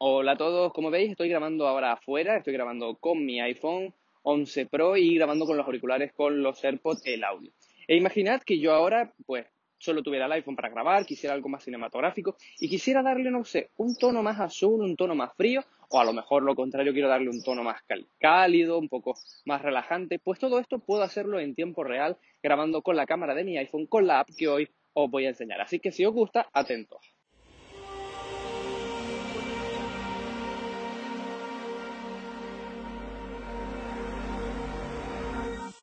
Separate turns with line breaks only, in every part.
Hola a todos, como veis estoy grabando ahora afuera, estoy grabando con mi iPhone 11 Pro y grabando con los auriculares con los AirPods el audio. E imaginad que yo ahora pues solo tuviera el iPhone para grabar, quisiera algo más cinematográfico y quisiera darle, no sé, un tono más azul, un tono más frío o a lo mejor lo contrario quiero darle un tono más cálido, un poco más relajante. Pues todo esto puedo hacerlo en tiempo real grabando con la cámara de mi iPhone con la app que hoy os voy a enseñar. Así que si os gusta, atentos.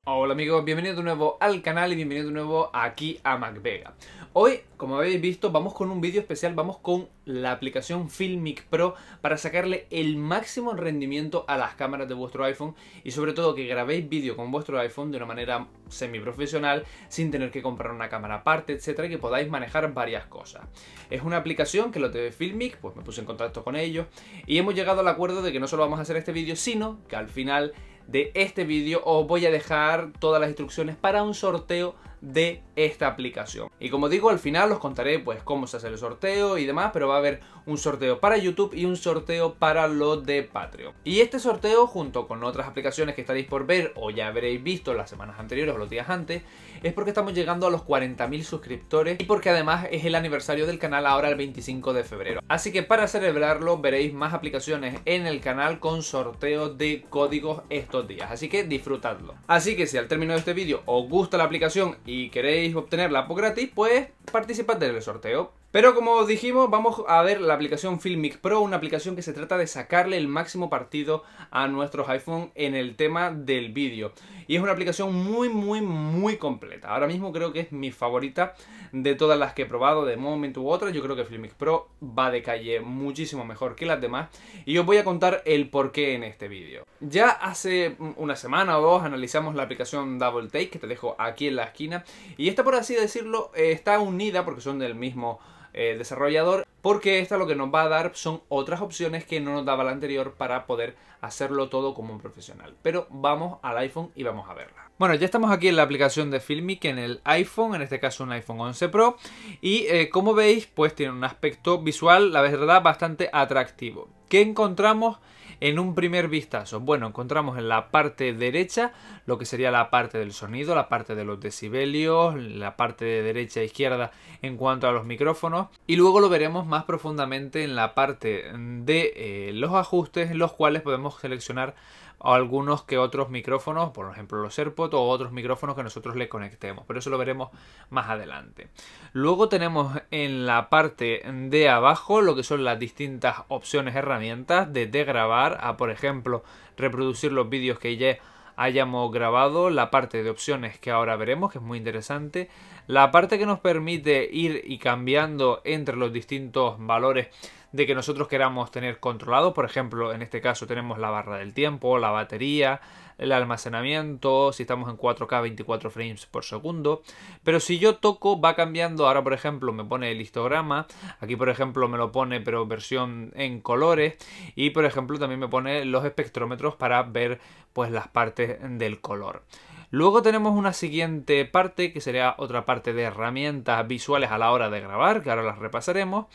Hola amigos, bienvenidos de nuevo al canal y bienvenidos de nuevo aquí a MacVega. Hoy, como habéis visto, vamos con un vídeo especial, vamos con la aplicación Filmic Pro para sacarle el máximo rendimiento a las cámaras de vuestro iPhone y sobre todo que grabéis vídeo con vuestro iPhone de una manera semiprofesional sin tener que comprar una cámara aparte, etcétera, y que podáis manejar varias cosas. Es una aplicación que lo de Filmic, pues me puse en contacto con ellos y hemos llegado al acuerdo de que no solo vamos a hacer este vídeo, sino que al final de este vídeo os voy a dejar todas las instrucciones para un sorteo de esta aplicación. Y como digo, al final os contaré pues cómo se hace el sorteo y demás, pero va a haber un sorteo para YouTube y un sorteo para lo de Patreon. Y este sorteo, junto con otras aplicaciones que estaréis por ver o ya habréis visto las semanas anteriores o los días antes, es porque estamos llegando a los 40.000 suscriptores y porque además es el aniversario del canal ahora el 25 de febrero. Así que para celebrarlo veréis más aplicaciones en el canal con sorteo de códigos estos días, así que disfrutadlo. Así que si al término de este vídeo os gusta la aplicación y y queréis obtenerla por gratis, pues participad el sorteo. Pero como os dijimos, vamos a ver la aplicación Filmic Pro, una aplicación que se trata de sacarle el máximo partido a nuestros iPhone en el tema del vídeo. Y es una aplicación muy, muy, muy completa. Ahora mismo creo que es mi favorita de todas las que he probado de momento u otra. Yo creo que Filmic Pro va de calle muchísimo mejor que las demás. Y os voy a contar el porqué en este vídeo. Ya hace una semana o dos analizamos la aplicación Double Take, que te dejo aquí en la esquina. Y esta, por así decirlo, eh, está unida porque son del mismo eh, desarrollador. Porque esta lo que nos va a dar son otras opciones que no nos daba la anterior para poder hacerlo todo como un profesional. Pero vamos al iPhone y vamos a verla. Bueno, ya estamos aquí en la aplicación de Filmic en el iPhone, en este caso un iPhone 11 Pro. Y eh, como veis, pues tiene un aspecto visual, la verdad, bastante atractivo. ¿Qué encontramos? En un primer vistazo, bueno, encontramos en la parte derecha lo que sería la parte del sonido, la parte de los decibelios, la parte de derecha e izquierda en cuanto a los micrófonos y luego lo veremos más profundamente en la parte de eh, los ajustes, los cuales podemos seleccionar algunos que otros micrófonos, por ejemplo los AirPods o otros micrófonos que nosotros le conectemos, pero eso lo veremos más adelante. Luego tenemos en la parte de abajo lo que son las distintas opciones, herramientas, de grabar a por ejemplo reproducir los vídeos que ya hayamos grabado, la parte de opciones que ahora veremos, que es muy interesante, la parte que nos permite ir y cambiando entre los distintos valores de que nosotros queramos tener controlado. Por ejemplo, en este caso tenemos la barra del tiempo, la batería, el almacenamiento, si estamos en 4K 24 frames por segundo. Pero si yo toco va cambiando, ahora por ejemplo me pone el histograma, aquí por ejemplo me lo pone pero versión en colores y por ejemplo también me pone los espectrómetros para ver pues las partes del color. Luego tenemos una siguiente parte que sería otra parte de herramientas visuales a la hora de grabar, que ahora las repasaremos.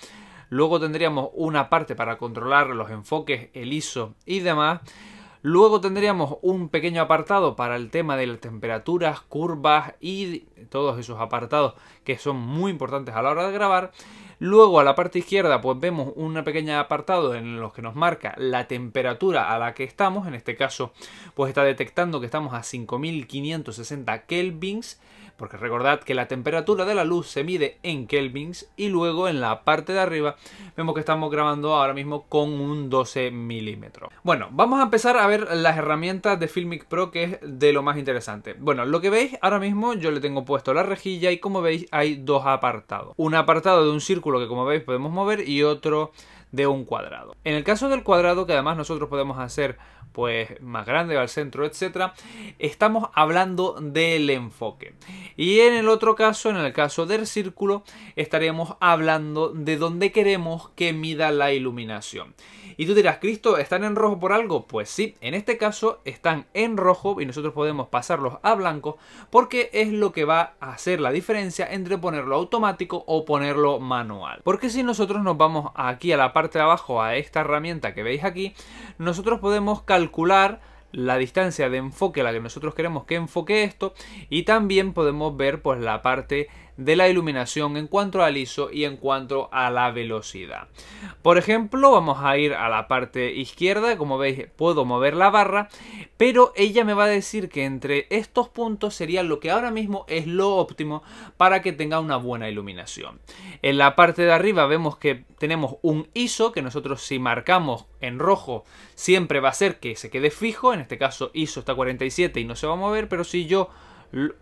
Luego tendríamos una parte para controlar los enfoques, el ISO y demás. Luego tendríamos un pequeño apartado para el tema de las temperaturas, curvas y todos esos apartados que son muy importantes a la hora de grabar. Luego a la parte izquierda pues vemos un pequeño apartado en los que nos marca la temperatura a la que estamos. En este caso pues está detectando que estamos a 5560 kelvins. Porque recordad que la temperatura de la luz se mide en kelvins. Y luego en la parte de arriba vemos que estamos grabando ahora mismo con un 12 milímetros. Bueno, vamos a empezar a ver las herramientas de Filmic Pro que es de lo más interesante. Bueno, lo que veis ahora mismo yo le tengo puesto la rejilla y como veis hay dos apartados. Un apartado de un círculo que como veis podemos mover y otro de un cuadrado. En el caso del cuadrado, que además nosotros podemos hacer pues más grande al centro, etcétera, estamos hablando del enfoque. Y en el otro caso, en el caso del círculo, estaríamos hablando de donde queremos que mida la iluminación. Y tú dirás, Cristo, ¿están en rojo por algo? Pues sí, en este caso están en rojo y nosotros podemos pasarlos a blanco porque es lo que va a hacer la diferencia entre ponerlo automático o ponerlo manual. Porque si nosotros nos vamos aquí a la parte parte de abajo a esta herramienta que veis aquí, nosotros podemos calcular la distancia de enfoque a la que nosotros queremos que enfoque esto y también podemos ver pues la parte de la iluminación en cuanto al ISO y en cuanto a la velocidad. Por ejemplo, vamos a ir a la parte izquierda, como veis puedo mover la barra, pero ella me va a decir que entre estos puntos sería lo que ahora mismo es lo óptimo para que tenga una buena iluminación. En la parte de arriba vemos que tenemos un ISO que nosotros si marcamos en rojo siempre va a ser que se quede fijo, en este caso ISO está 47 y no se va a mover, pero si yo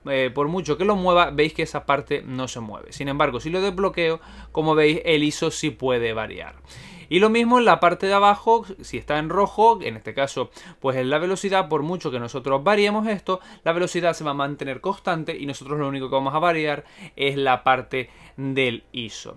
eh, por mucho que lo mueva, veis que esa parte no se mueve. Sin embargo, si lo desbloqueo, como veis, el ISO sí puede variar. Y lo mismo en la parte de abajo, si está en rojo, en este caso, pues es la velocidad, por mucho que nosotros variemos esto, la velocidad se va a mantener constante y nosotros lo único que vamos a variar es la parte del ISO.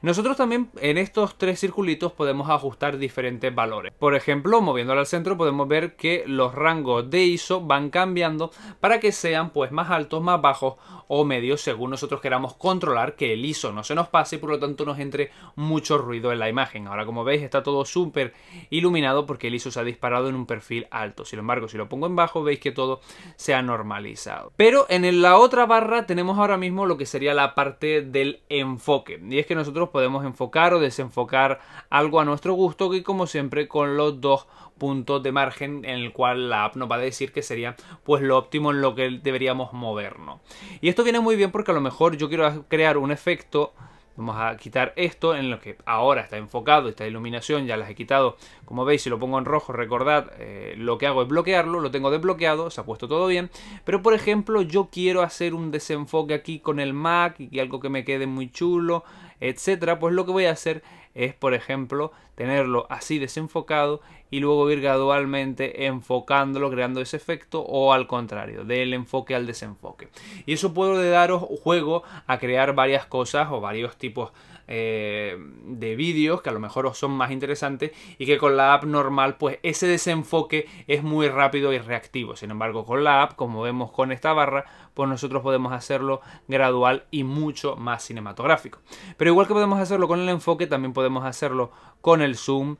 Nosotros también en estos tres circulitos podemos ajustar diferentes valores. Por ejemplo, moviéndolo al centro podemos ver que los rangos de ISO van cambiando para que sean pues más altos, más bajos o medios según nosotros queramos controlar que el ISO no se nos pase y por lo tanto nos entre mucho ruido en la imagen. Ahora como veis está todo súper iluminado porque el ISO se ha disparado en un perfil alto. Sin embargo, si lo pongo en bajo veis que todo se ha normalizado. Pero en la otra barra tenemos ahora mismo lo que sería la parte del enfoque. Y es que nosotros podemos enfocar o desenfocar algo a nuestro gusto Que como siempre con los dos puntos de margen en el cual la app nos va a decir que sería pues lo óptimo en lo que deberíamos movernos. Y esto viene muy bien porque a lo mejor yo quiero crear un efecto Vamos a quitar esto en lo que ahora está enfocado, esta iluminación, ya las he quitado. Como veis, si lo pongo en rojo, recordad, eh, lo que hago es bloquearlo, lo tengo desbloqueado, se ha puesto todo bien. Pero por ejemplo, yo quiero hacer un desenfoque aquí con el Mac y algo que me quede muy chulo, etcétera. Pues lo que voy a hacer es, por ejemplo, tenerlo así desenfocado y luego ir gradualmente enfocándolo, creando ese efecto, o al contrario, del enfoque al desenfoque. Y eso puede daros juego a crear varias cosas o varios tipos eh, de vídeos que a lo mejor os son más interesantes y que con la app normal pues ese desenfoque es muy rápido y reactivo. Sin embargo con la app como vemos con esta barra pues nosotros podemos hacerlo gradual y mucho más cinematográfico. Pero igual que podemos hacerlo con el enfoque también podemos hacerlo con el zoom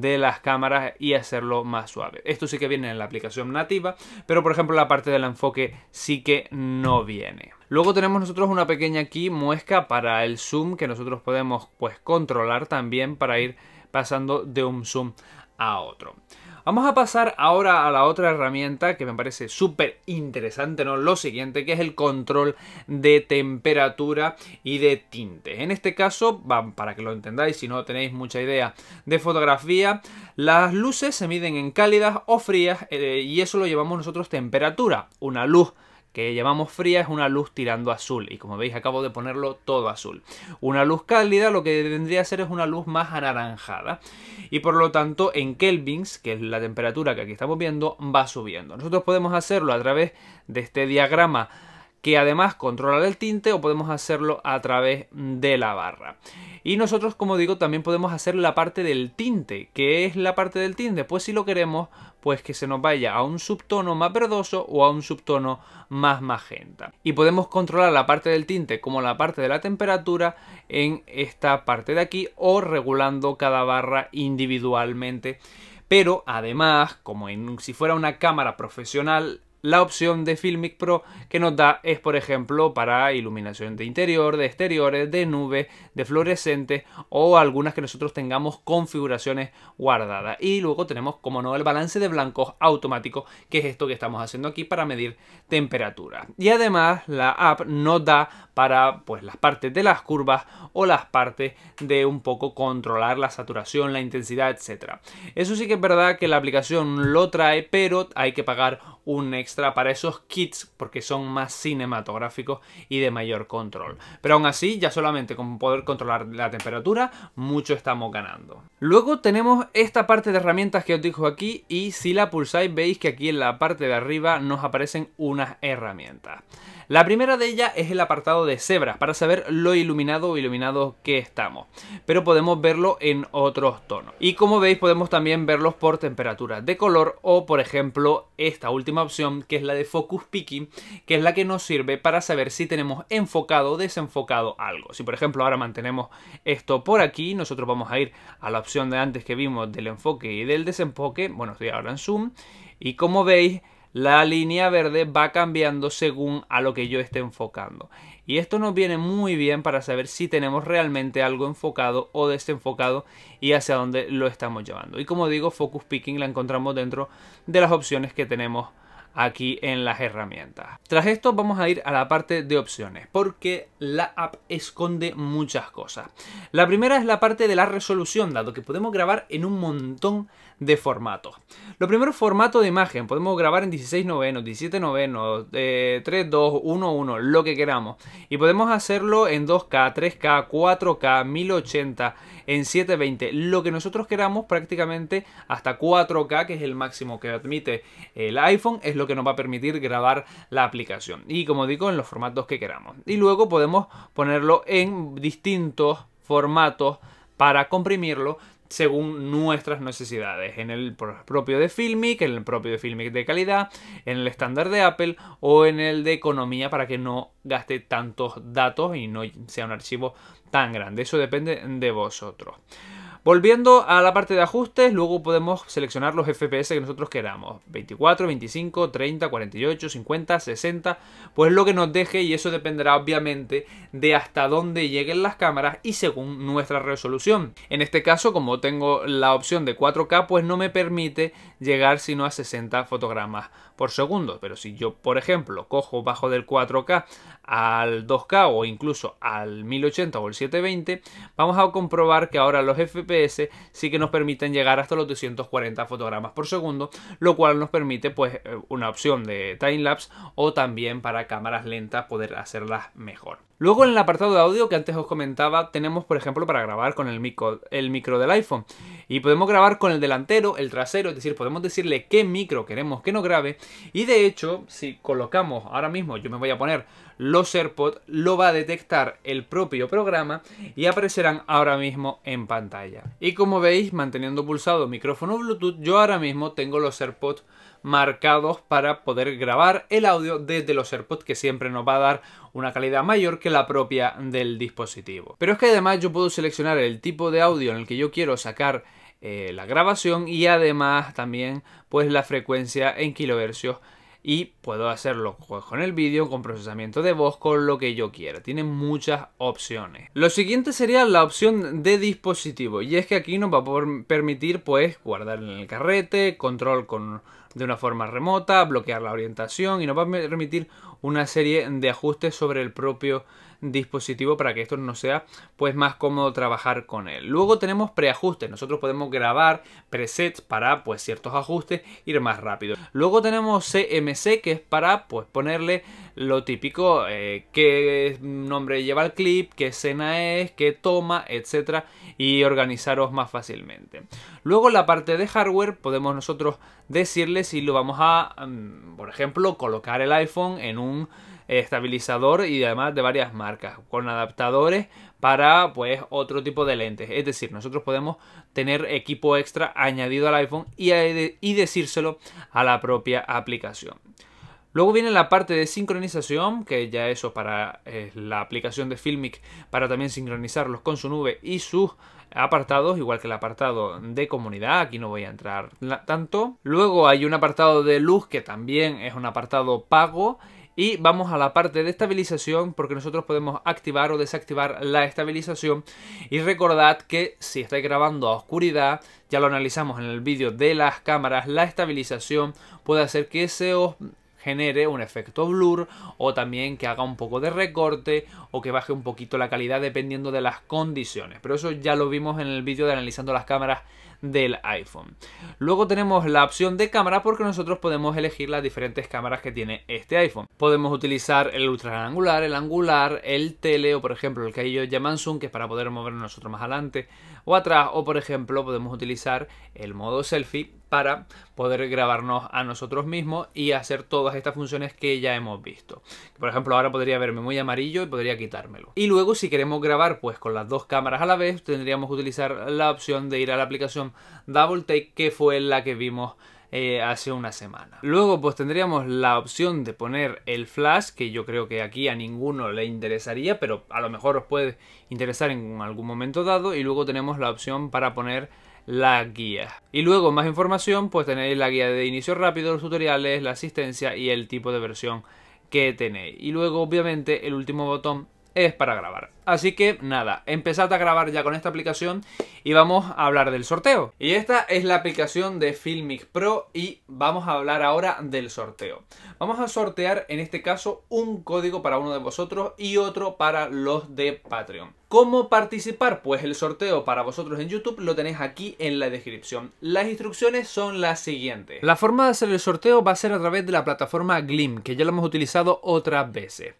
de las cámaras y hacerlo más suave. Esto sí que viene en la aplicación nativa, pero por ejemplo la parte del enfoque sí que no viene. Luego tenemos nosotros una pequeña aquí muesca para el zoom que nosotros podemos pues controlar también para ir pasando de un zoom a otro. Vamos a pasar ahora a la otra herramienta que me parece súper interesante, ¿no? Lo siguiente, que es el control de temperatura y de tinte. En este caso, para que lo entendáis, si no tenéis mucha idea de fotografía, las luces se miden en cálidas o frías eh, y eso lo llevamos nosotros temperatura. Una luz que llamamos fría es una luz tirando azul y como veis acabo de ponerlo todo azul. Una luz cálida lo que tendría a ser es una luz más anaranjada y por lo tanto en kelvins, que es la temperatura que aquí estamos viendo, va subiendo. Nosotros podemos hacerlo a través de este diagrama que además controlar el tinte o podemos hacerlo a través de la barra. Y nosotros, como digo, también podemos hacer la parte del tinte. que es la parte del tinte? Pues si lo queremos, pues que se nos vaya a un subtono más verdoso o a un subtono más magenta. Y podemos controlar la parte del tinte como la parte de la temperatura en esta parte de aquí o regulando cada barra individualmente. Pero además, como en, si fuera una cámara profesional, la opción de Filmic Pro que nos da es por ejemplo para iluminación de interior, de exteriores, de nube, de fluorescente o algunas que nosotros tengamos configuraciones guardadas. Y luego tenemos como no el balance de blancos automático que es esto que estamos haciendo aquí para medir temperatura. Y además la app nos da para pues las partes de las curvas o las partes de un poco controlar la saturación, la intensidad, etcétera. Eso sí que es verdad que la aplicación lo trae pero hay que pagar un extra para esos kits porque son más cinematográficos y de mayor control. Pero aún así, ya solamente con poder controlar la temperatura, mucho estamos ganando. Luego tenemos esta parte de herramientas que os dijo aquí y si la pulsáis veis que aquí en la parte de arriba nos aparecen unas herramientas. La primera de ellas es el apartado de cebras para saber lo iluminado o iluminado que estamos, pero podemos verlo en otros tonos. Y como veis podemos también verlos por temperatura de color o por ejemplo esta última opción, que es la de focus picking, que es la que nos sirve para saber si tenemos enfocado o desenfocado algo. Si por ejemplo ahora mantenemos esto por aquí, nosotros vamos a ir a la opción de antes que vimos del enfoque y del desenfoque. Bueno, estoy ahora en zoom y como veis, la línea verde va cambiando según a lo que yo esté enfocando. Y esto nos viene muy bien para saber si tenemos realmente algo enfocado o desenfocado y hacia dónde lo estamos llevando. Y como digo, Focus Picking la encontramos dentro de las opciones que tenemos aquí en las herramientas. Tras esto vamos a ir a la parte de opciones porque la app esconde muchas cosas. La primera es la parte de la resolución, dado que podemos grabar en un montón de formatos. Lo primero, formato de imagen. Podemos grabar en 16 novenos, 17 novenos, 3, 2, 1, 1, lo que queramos. Y podemos hacerlo en 2K, 3K, 4K, 1080, en 720, lo que nosotros queramos prácticamente hasta 4K, que es el máximo que admite el iPhone, es lo que nos va a permitir grabar la aplicación. Y como digo, en los formatos que queramos. Y luego podemos ponerlo en distintos formatos para comprimirlo según nuestras necesidades, en el propio de Filmic, en el propio de Filmic de calidad, en el estándar de Apple o en el de economía para que no gaste tantos datos y no sea un archivo tan grande. Eso depende de vosotros. Volviendo a la parte de ajustes, luego podemos seleccionar los FPS que nosotros queramos. 24, 25, 30, 48, 50, 60, pues lo que nos deje y eso dependerá obviamente de hasta dónde lleguen las cámaras y según nuestra resolución. En este caso, como tengo la opción de 4K, pues no me permite llegar sino a 60 fotogramas por segundo. Pero si yo, por ejemplo, cojo bajo del 4K al 2K o incluso al 1080 o el 720, vamos a comprobar que ahora los FPS sí que nos permiten llegar hasta los 240 fotogramas por segundo, lo cual nos permite pues eh, una opción de timelapse o también para cámaras lentas poder hacerlas mejor. Luego en el apartado de audio que antes os comentaba tenemos por ejemplo para grabar con el micro, el micro del iPhone y podemos grabar con el delantero, el trasero, es decir, podemos decirle qué micro queremos que nos grabe y de hecho si colocamos ahora mismo, yo me voy a poner los AirPods, lo va a detectar el propio programa y aparecerán ahora mismo en pantalla. Y como veis, manteniendo pulsado micrófono Bluetooth, yo ahora mismo tengo los AirPods marcados para poder grabar el audio desde los AirPods que siempre nos va a dar una calidad mayor que la propia del dispositivo. Pero es que además yo puedo seleccionar el tipo de audio en el que yo quiero sacar eh, la grabación y además también pues la frecuencia en kilohercios y puedo hacerlo con el vídeo, con procesamiento de voz, con lo que yo quiera. Tiene muchas opciones. Lo siguiente sería la opción de dispositivo y es que aquí nos va a permitir pues guardar en el carrete, control con de una forma remota, bloquear la orientación y nos va a permitir una serie de ajustes sobre el propio dispositivo para que esto no sea pues más cómodo trabajar con él. Luego tenemos preajustes, nosotros podemos grabar presets para pues ciertos ajustes, ir más rápido. Luego tenemos CMC que es para pues ponerle lo típico, que eh, qué nombre lleva el clip, qué escena es, qué toma, etcétera y organizaros más fácilmente. Luego la parte de hardware podemos nosotros decirle si lo vamos a, mm, por ejemplo, colocar el iPhone en un estabilizador y además de varias marcas, con adaptadores para pues otro tipo de lentes. Es decir, nosotros podemos tener equipo extra añadido al iPhone y, y decírselo a la propia aplicación. Luego viene la parte de sincronización, que ya eso para eh, la aplicación de Filmic, para también sincronizarlos con su nube y sus apartados, igual que el apartado de comunidad, aquí no voy a entrar tanto. Luego hay un apartado de luz que también es un apartado pago y vamos a la parte de estabilización porque nosotros podemos activar o desactivar la estabilización. Y recordad que si estáis grabando a oscuridad, ya lo analizamos en el vídeo de las cámaras, la estabilización puede hacer que se os genere un efecto blur o también que haga un poco de recorte o que baje un poquito la calidad dependiendo de las condiciones. Pero eso ya lo vimos en el vídeo de analizando las cámaras del iPhone. Luego tenemos la opción de cámara porque nosotros podemos elegir las diferentes cámaras que tiene este iPhone. Podemos utilizar el ultra angular, el angular, el tele o por ejemplo el que ellos llaman zoom que es para poder movernos nosotros más adelante o atrás o por ejemplo podemos utilizar el modo selfie para poder grabarnos a nosotros mismos y hacer todas estas funciones que ya hemos visto. Por ejemplo, ahora podría verme muy amarillo y podría quitármelo. Y luego, si queremos grabar pues con las dos cámaras a la vez, tendríamos que utilizar la opción de ir a la aplicación Double Take, que fue la que vimos eh, hace una semana. Luego pues tendríamos la opción de poner el flash, que yo creo que aquí a ninguno le interesaría, pero a lo mejor os puede interesar en algún momento dado. Y luego tenemos la opción para poner la guía. Y luego más información, pues tenéis la guía de inicio rápido, los tutoriales, la asistencia y el tipo de versión que tenéis. Y luego obviamente el último botón es para grabar. Así que nada, empezad a grabar ya con esta aplicación y vamos a hablar del sorteo. Y esta es la aplicación de Filmic Pro y vamos a hablar ahora del sorteo. Vamos a sortear en este caso un código para uno de vosotros y otro para los de Patreon. ¿Cómo participar? Pues el sorteo para vosotros en YouTube lo tenéis aquí en la descripción. Las instrucciones son las siguientes. La forma de hacer el sorteo va a ser a través de la plataforma Glim, que ya lo hemos utilizado otras veces.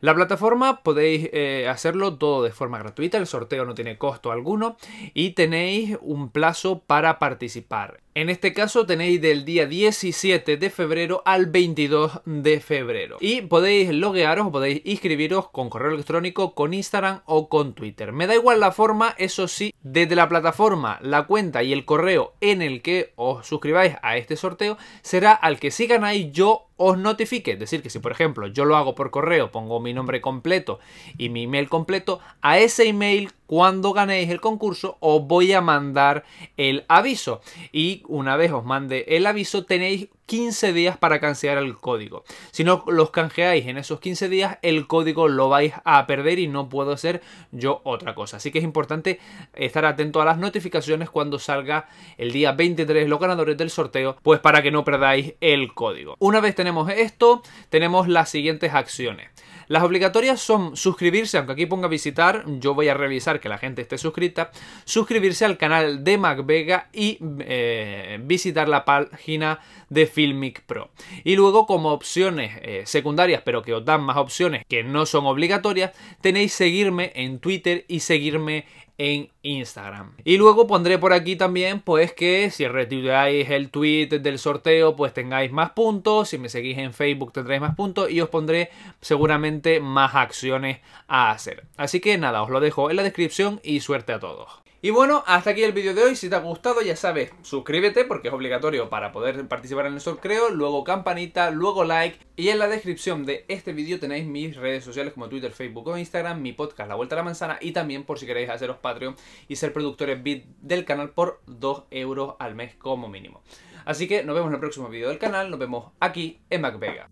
La plataforma podéis eh, hacerlo todo de forma gratuita, el sorteo no tiene costo alguno y tenéis un plazo para participar. En este caso tenéis del día 17 de febrero al 22 de febrero. Y podéis loguearos, podéis inscribiros con correo electrónico, con Instagram o con Twitter. Me da igual la forma, eso sí, desde la plataforma, la cuenta y el correo en el que os suscribáis a este sorteo será al que sigan ganáis yo os notifique. Es decir, que si por ejemplo yo lo hago por correo, pongo mi nombre completo y mi email completo, a ese email cuando ganéis el concurso os voy a mandar el aviso. Y una vez os mande el aviso tenéis 15 días para canjear el código. Si no los canjeáis en esos 15 días, el código lo vais a perder y no puedo hacer yo otra cosa. Así que es importante estar atento a las notificaciones cuando salga el día 23 los ganadores del sorteo, pues para que no perdáis el código. Una vez tenemos esto, tenemos las siguientes acciones. Las obligatorias son suscribirse, aunque aquí ponga visitar, yo voy a revisar que la gente esté suscrita, suscribirse al canal de MacVega y eh, visitar la página de Filmic Pro. Y luego como opciones eh, secundarias, pero que os dan más opciones que no son obligatorias, tenéis seguirme en Twitter y seguirme en Instagram. Y luego pondré por aquí también, pues que si retuiteáis el tweet del sorteo, pues tengáis más puntos. Si me seguís en Facebook tendréis más puntos y os pondré seguramente más acciones a hacer. Así que nada, os lo dejo en la descripción y suerte a todos. Y bueno, hasta aquí el vídeo de hoy, si te ha gustado ya sabes, suscríbete porque es obligatorio para poder participar en el sorteo, luego campanita, luego like y en la descripción de este vídeo tenéis mis redes sociales como Twitter, Facebook o Instagram, mi podcast La Vuelta a la Manzana y también por si queréis haceros Patreon y ser productores bit del canal por 2 euros al mes como mínimo. Así que nos vemos en el próximo vídeo del canal, nos vemos aquí en MacVega.